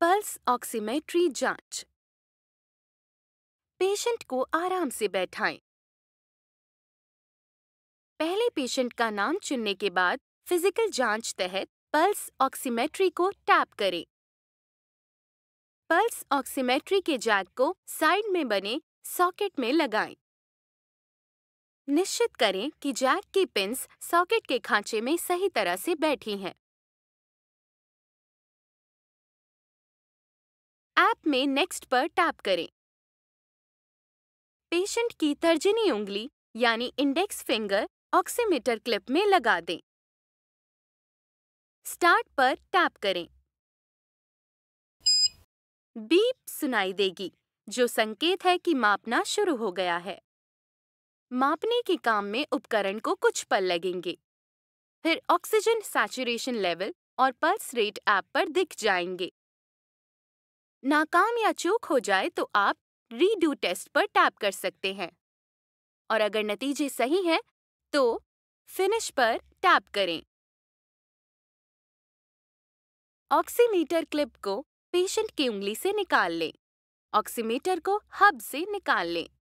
Pulse oximetry जांच patient को आराम से बैठाएं। पहले पेशेंट का नाम चुनने के बाद फिजिकल जांच तहत पल्स ऑक्सीमेट्री को टैप करें पल्स ऑक्सीमेट्री के जैक को साइड में बने सॉकेट में लगाएं। निश्चित करें कि जैक की पिंस सॉकेट के खांचे में सही तरह से बैठी हैं। ऐप में नेक्स्ट पर टैप करें पेशेंट की तर्जनी उंगली यानी इंडेक्स फिंगर ऑक्सीमीटर क्लिप में लगा दें स्टार्ट पर टैप करें बीप सुनाई देगी जो संकेत है कि मापना शुरू हो गया है मापने के काम में उपकरण को कुछ पल लगेंगे फिर ऑक्सीजन सैचुरेशन लेवल और पल्स रेट ऐप पर दिख जाएंगे नाकाम या चूक हो जाए तो आप रीडू टेस्ट पर टैप कर सकते हैं और अगर नतीजे सही हैं तो फिनिश पर टैप करें ऑक्सीमीटर क्लिप को पेशेंट की उंगली से निकाल लें ऑक्सीमीटर को हब से निकाल लें